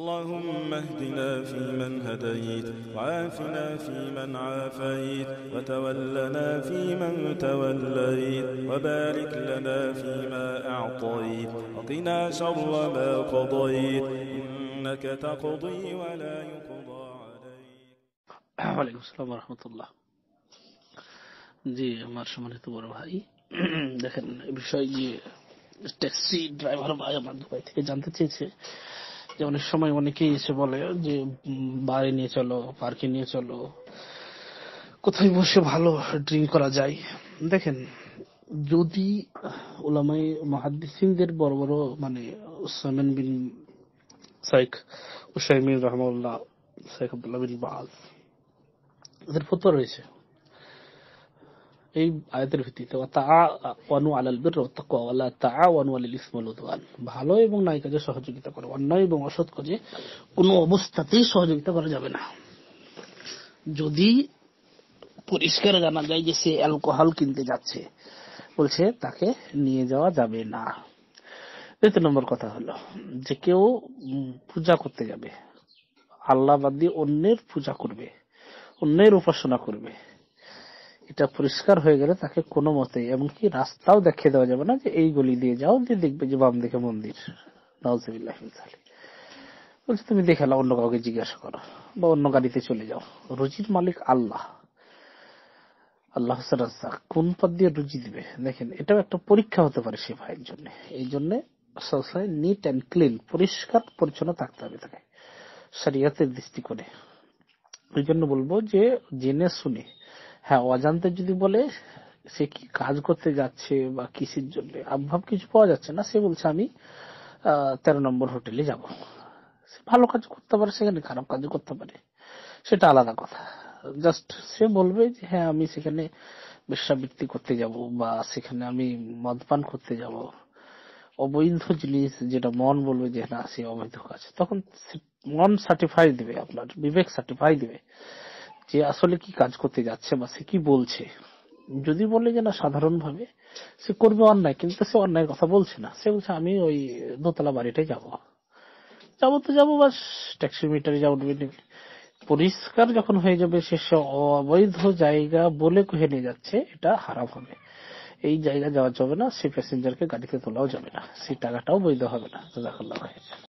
اللهم اهدنا فيمن هديت وعافنا فيمن عافيت وتولنا فيمن توليت وبارك لنا فيما أعطيت وقنا شر ما قضيت إنك تقضي ولا يقضى عليك وعليكم السلام ورحمة الله জি আমার সম্মানিত বড় ভাই দেখেন বিষয় যে ট্যাক্সি ড্রাইভার ভাই আমার দুবাই থেকে জানতে যে অনেক সময় অনেকেই এসে বলে যে বাড়ি নিয়ে চলো পার্কে নিয়ে চলো কোথায় বসে ভালো ড্রিঙ্ক করা যায় দেখেন যদি ওলামাই মহাদিসিনদের বড় বড় মানে সামেন বিন শেখ উসাইমিন রহমুল্লাহ শেখ আবদুল্লাহ বিন বাজ এদের ফতোয়া রয়েছে এই আয়াতের ভিত্তিতে আলাল বিররি ওয়াত তাকওয়া ওয়া আলাল ইসমি ওয়াল ভালো এবং নাই কাজে সহযোগিতা করো অন্যায় এবং অসৎ কাজে কোন অবস্থাতেই সহযোগিতা করা যাবে না যদি পরিষ্কার জানা যায় যে সে অ্যালকোহল কিনতে যাচ্ছে বলছে তাকে নিয়ে যাওয়া যাবে না দ্বিতীয় নম্বর কথা হলো যে কেউ পূজা করতে যাবে আল্লাহ দিয়ে অন্যের পূজা করবে অন্যের উপাসনা করবে এটা পরিষ্কার হয়ে গেলে তাকে কোনো মতে এমনকি রাস্তাও দেখিয়ে দেওয়া যাবে না যে এই গলি দিয়ে যাও যে দেখবে যে বাম দিকে মন্দির নজরুল্লাহ বলছে তুমি দেখে অন্য কাউকে জিজ্ঞাসা করো বা অন্য গাড়িতে চলে যাও রুজির মালিক আল্লাহ আল্লাহ কোন পদ দিয়ে রুজি দিবে দেখেন এটাও একটা পরীক্ষা হতে পারে সে ভাইয়ের জন্য এই জন্য সবসময় নিট অ্যান্ড ক্লিন পরিষ্কার পরিচ্ছন্ন থাকতে হবে তাকে শরিয়াতের দৃষ্টিকোণে এই জন্য বলবো যে জেনে শুনে হ্যাঁ অজান্তে যদি বলে সে কি কাজ করতে যাচ্ছে বা কিসের জন্য আবভাব কিছু পাওয়া যাচ্ছে না সে বলছে আমি তেরো নম্বর হোটেলে যাব ভালো কাজ করতে পারে সেখানে খারাপ কাজ করতে পারে সেটা আলাদা কথা জাস্ট সে বলবে যে হ্যাঁ আমি সেখানে বেশ্যাবৃত্তি করতে যাব বা সেখানে আমি মদপান করতে যাব অবৈধ জিনিস যেটা মন বলবে যে না সে অবৈধ কাজ তখন মন সার্টিফাই দেবে আপনার বিবেক সার্টিফাই দেবে যে আসলে কি কাজ করতে যাচ্ছে বা সে কি বলছে যদি বলে যে না সাধারণভাবে সে করবে অন্যায় কিন্তু সে অন্যায় কথা বলছে না সে বলছে আমি ওই দোতলা বাড়িটাই যাব যাবো তো যাবো বাস ট্যাক্সি মিটারে যাবো পরিষ্কার যখন হয়ে যাবে সে অবৈধ জায়গা বলে কহে নিয়ে যাচ্ছে এটা হারাম হবে এই জায়গা যাওয়া যাবে না সে প্যাসেঞ্জারকে গাড়িতে তোলাও যাবে না সেই টাকাটাও বৈধ হবে না জাজাকাল্লাহ